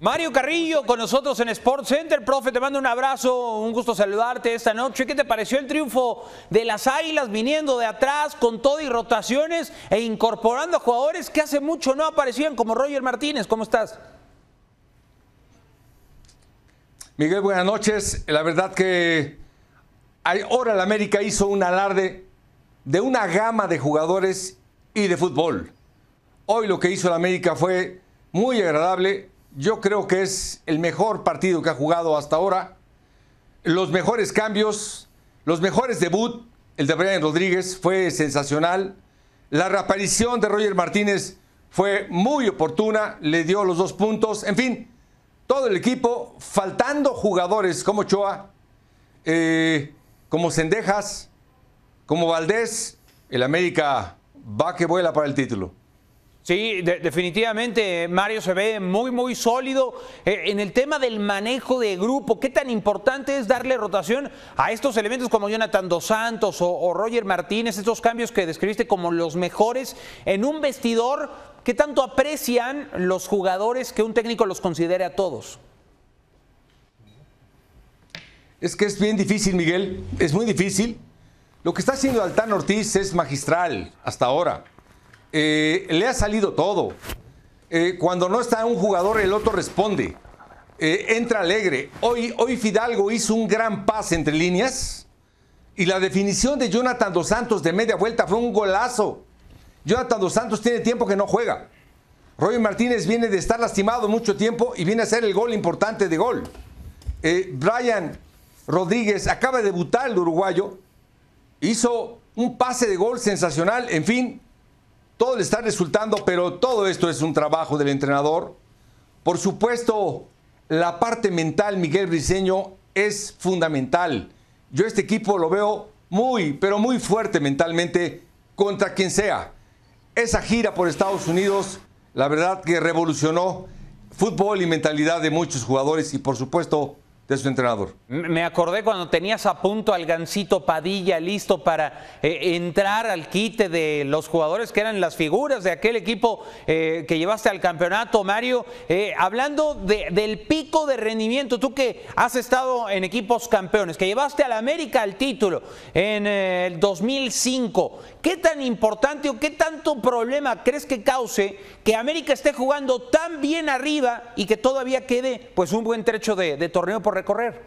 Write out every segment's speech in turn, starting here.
Mario Carrillo con nosotros en Sports Center. Profe, te mando un abrazo, un gusto saludarte esta noche. ¿Qué te pareció el triunfo de las Águilas viniendo de atrás con todo y rotaciones e incorporando a jugadores que hace mucho no aparecían como Roger Martínez? ¿Cómo estás? Miguel, buenas noches. La verdad que ahora la América hizo un alarde de una gama de jugadores y de fútbol. Hoy lo que hizo la América fue muy agradable yo creo que es el mejor partido que ha jugado hasta ahora. Los mejores cambios, los mejores debut, el de Brian Rodríguez fue sensacional. La reaparición de Roger Martínez fue muy oportuna, le dio los dos puntos. En fin, todo el equipo, faltando jugadores como Choa, eh, como Cendejas, como Valdés, el América va que vuela para el título. Sí, definitivamente Mario se ve muy, muy sólido. Eh, en el tema del manejo de grupo, ¿qué tan importante es darle rotación a estos elementos como Jonathan Dos Santos o, o Roger Martínez, estos cambios que describiste como los mejores en un vestidor? ¿Qué tanto aprecian los jugadores que un técnico los considere a todos? Es que es bien difícil, Miguel. Es muy difícil. Lo que está haciendo Altán Ortiz es magistral hasta ahora. Eh, le ha salido todo. Eh, cuando no está un jugador, el otro responde. Eh, entra alegre. Hoy, hoy Fidalgo hizo un gran pase entre líneas. Y la definición de Jonathan Dos Santos de media vuelta fue un golazo. Jonathan Dos Santos tiene tiempo que no juega. Roy Martínez viene de estar lastimado mucho tiempo y viene a ser el gol importante de gol. Brian Rodríguez acaba de debutar el uruguayo. Hizo un pase de gol sensacional. En fin, todo le está resultando, pero todo esto es un trabajo del entrenador. Por supuesto, la parte mental, Miguel Briseño, es fundamental. Yo este equipo lo veo muy, pero muy fuerte mentalmente contra quien sea. Esa gira por Estados Unidos, la verdad que revolucionó fútbol y mentalidad de muchos jugadores y por supuesto de su entrenador. Me acordé cuando tenías a punto al Gancito Padilla listo para eh, entrar al quite de los jugadores que eran las figuras de aquel equipo eh, que llevaste al campeonato, Mario. Eh, hablando del pico de rendimiento, tú que has estado en equipos campeones, que llevaste al América al título en el 2005, ¿qué tan importante o qué tanto problema crees que cause que América esté jugando tan bien arriba y que todavía quede pues un buen trecho de, de torneo por recorrer?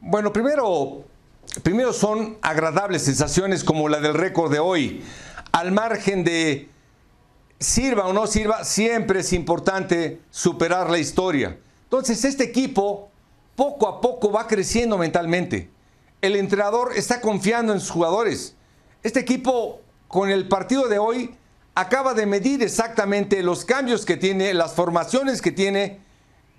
Bueno, primero, primero son agradables sensaciones como la del récord de hoy. Al margen de sirva o no sirva, siempre es importante superar la historia. Entonces, este equipo poco a poco va creciendo mentalmente. El entrenador está confiando en sus jugadores. Este equipo, con el partido de hoy, acaba de medir exactamente los cambios que tiene, las formaciones que tiene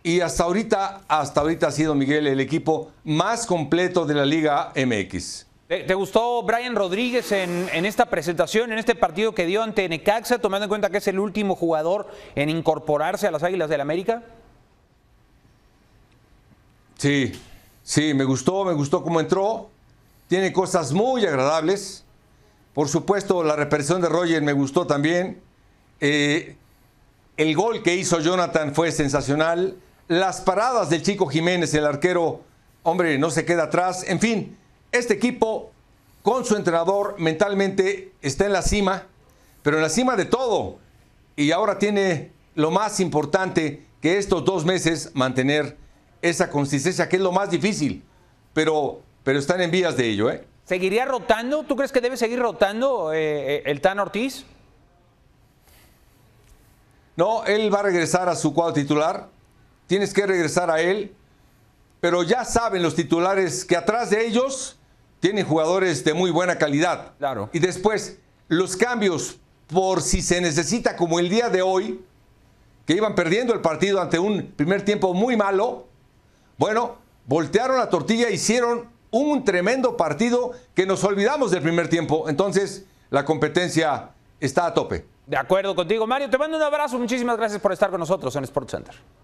y hasta ahorita, hasta ahorita ha sido Miguel el equipo más completo de la Liga MX. ¿Te gustó Brian Rodríguez en, esta presentación, en este partido que dio ante Necaxa, tomando en cuenta que es el último jugador en incorporarse a las Águilas del América? Sí, sí, me gustó, me gustó cómo entró. Tiene cosas muy agradables. Por supuesto, la represión de Roger me gustó también. Eh, el gol que hizo Jonathan fue sensacional las paradas del Chico Jiménez, el arquero, hombre, no se queda atrás. En fin, este equipo con su entrenador mentalmente está en la cima, pero en la cima de todo. Y ahora tiene lo más importante que estos dos meses mantener esa consistencia, que es lo más difícil, pero, pero están en vías de ello. ¿eh? ¿Seguiría rotando? ¿Tú crees que debe seguir rotando eh, eh, el Tan Ortiz? No, él va a regresar a su cuadro titular tienes que regresar a él, pero ya saben los titulares que atrás de ellos tienen jugadores de muy buena calidad. Claro. Y después, los cambios por si se necesita, como el día de hoy, que iban perdiendo el partido ante un primer tiempo muy malo, bueno, voltearon la tortilla, e hicieron un tremendo partido que nos olvidamos del primer tiempo. Entonces, la competencia está a tope. De acuerdo contigo, Mario. Te mando un abrazo. Muchísimas gracias por estar con nosotros en Center.